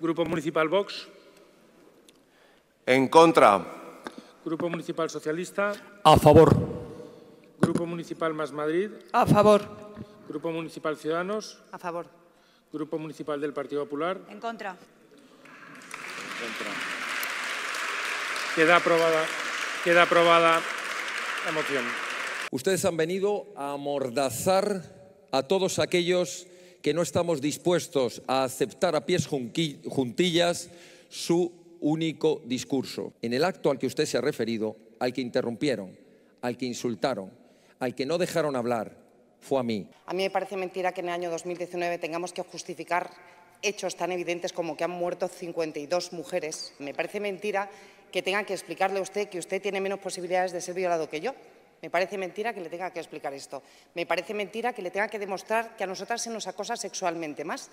Grupo Municipal Vox. En contra. Grupo Municipal Socialista. A favor. Grupo Municipal Más Madrid. A favor. Grupo Municipal Ciudadanos. A favor. Grupo Municipal del Partido Popular. En contra. Queda aprobada, queda aprobada la moción. Ustedes han venido a amordazar a todos aquellos que no estamos dispuestos a aceptar a pies juntillas su único discurso. En el acto al que usted se ha referido, al que interrumpieron, al que insultaron, al que no dejaron hablar, fue a mí. A mí me parece mentira que en el año 2019 tengamos que justificar hechos tan evidentes como que han muerto 52 mujeres. Me parece mentira que tenga que explicarle a usted que usted tiene menos posibilidades de ser violado que yo. Me parece mentira que le tenga que explicar esto. Me parece mentira que le tenga que demostrar que a nosotras se nos acosa sexualmente más